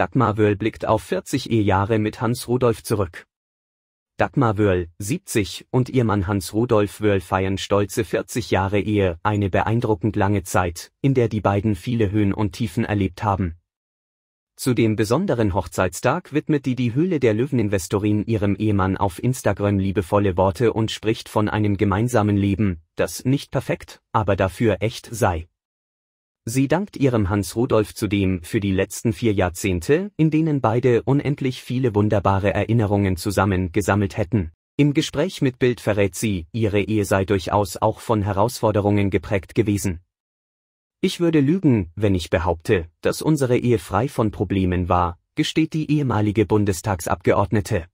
Dagmar Wöhl blickt auf 40 Ehejahre mit Hans Rudolf zurück. Dagmar Wöhl, 70, und ihr Mann Hans Rudolf Wöhl feiern stolze 40 Jahre Ehe, eine beeindruckend lange Zeit, in der die beiden viele Höhen und Tiefen erlebt haben. Zu dem besonderen Hochzeitstag widmet die Die Höhle der Löweninvestorin ihrem Ehemann auf Instagram liebevolle Worte und spricht von einem gemeinsamen Leben, das nicht perfekt, aber dafür echt sei. Sie dankt ihrem Hans Rudolf zudem für die letzten vier Jahrzehnte, in denen beide unendlich viele wunderbare Erinnerungen zusammen gesammelt hätten. Im Gespräch mit Bild verrät sie, ihre Ehe sei durchaus auch von Herausforderungen geprägt gewesen. Ich würde lügen, wenn ich behaupte, dass unsere Ehe frei von Problemen war, gesteht die ehemalige Bundestagsabgeordnete.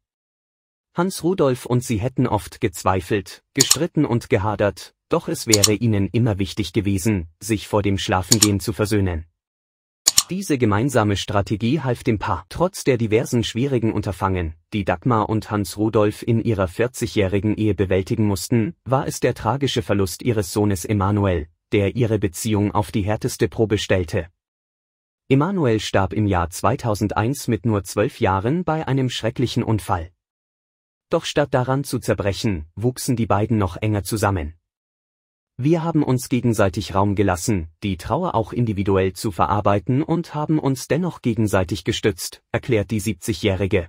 Hans Rudolf und sie hätten oft gezweifelt, gestritten und gehadert, doch es wäre ihnen immer wichtig gewesen, sich vor dem Schlafengehen zu versöhnen. Diese gemeinsame Strategie half dem Paar, trotz der diversen schwierigen Unterfangen, die Dagmar und Hans Rudolf in ihrer 40-jährigen Ehe bewältigen mussten, war es der tragische Verlust ihres Sohnes Emanuel, der ihre Beziehung auf die härteste Probe stellte. Emanuel starb im Jahr 2001 mit nur zwölf Jahren bei einem schrecklichen Unfall. Doch statt daran zu zerbrechen, wuchsen die beiden noch enger zusammen. Wir haben uns gegenseitig Raum gelassen, die Trauer auch individuell zu verarbeiten und haben uns dennoch gegenseitig gestützt, erklärt die 70-Jährige.